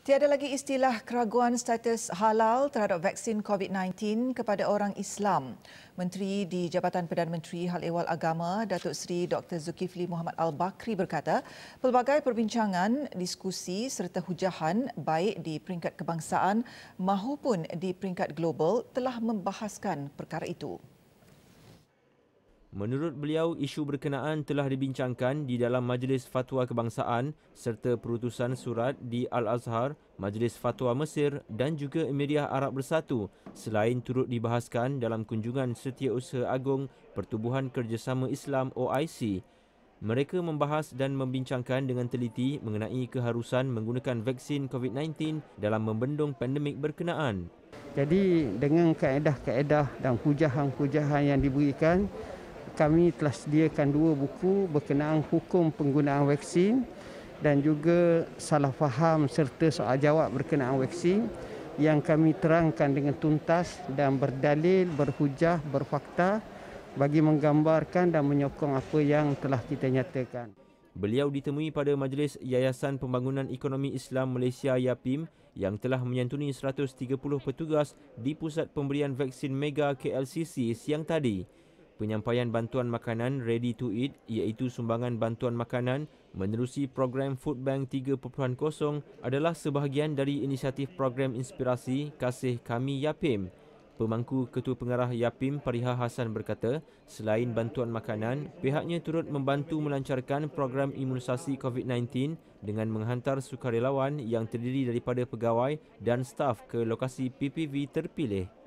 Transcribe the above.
Tiada lagi istilah keraguan status halal terhadap vaksin COVID-19 kepada orang Islam. Menteri di Jabatan Perdana Menteri Hal Ehwal Agama, Datuk Seri Dr. Zulkifli Muhammad Al-Bakri berkata, pelbagai perbincangan, diskusi serta hujahan baik di peringkat kebangsaan maupun di peringkat global telah membahaskan perkara itu. Menurut beliau, isu berkenaan telah dibincangkan di dalam Majlis Fatwa Kebangsaan serta perutusan surat di Al-Azhar, Majlis Fatwa Mesir dan juga Emiriah Arab Bersatu selain turut dibahaskan dalam kunjungan Setiausaha Agung Pertubuhan Kerjasama Islam OIC. Mereka membahas dan membincangkan dengan teliti mengenai keharusan menggunakan vaksin COVID-19 dalam membendung pandemik berkenaan. Jadi dengan kaedah-kaedah dan hujahan-hujahan yang diberikan, kami telah sediakan dua buku berkenaan hukum penggunaan vaksin dan juga salah faham serta soal jawab berkenaan vaksin yang kami terangkan dengan tuntas dan berdalil, berhujah, berfakta bagi menggambarkan dan menyokong apa yang telah kita nyatakan. Beliau ditemui pada Majlis Yayasan Pembangunan Ekonomi Islam Malaysia YAPIM yang telah menyantuni 130 petugas di pusat pemberian vaksin Mega KLCC siang tadi penyampaian bantuan makanan ready to eat iaitu sumbangan bantuan makanan menerusi program Food Bank 3.0 adalah sebahagian dari inisiatif program inspirasi Kasih Kami Yapim. Pemangku Ketua Pengarah Yapim Pariha Hasan berkata, selain bantuan makanan, pihaknya turut membantu melancarkan program imunisasi COVID-19 dengan menghantar sukarelawan yang terdiri daripada pegawai dan staf ke lokasi PPV terpilih.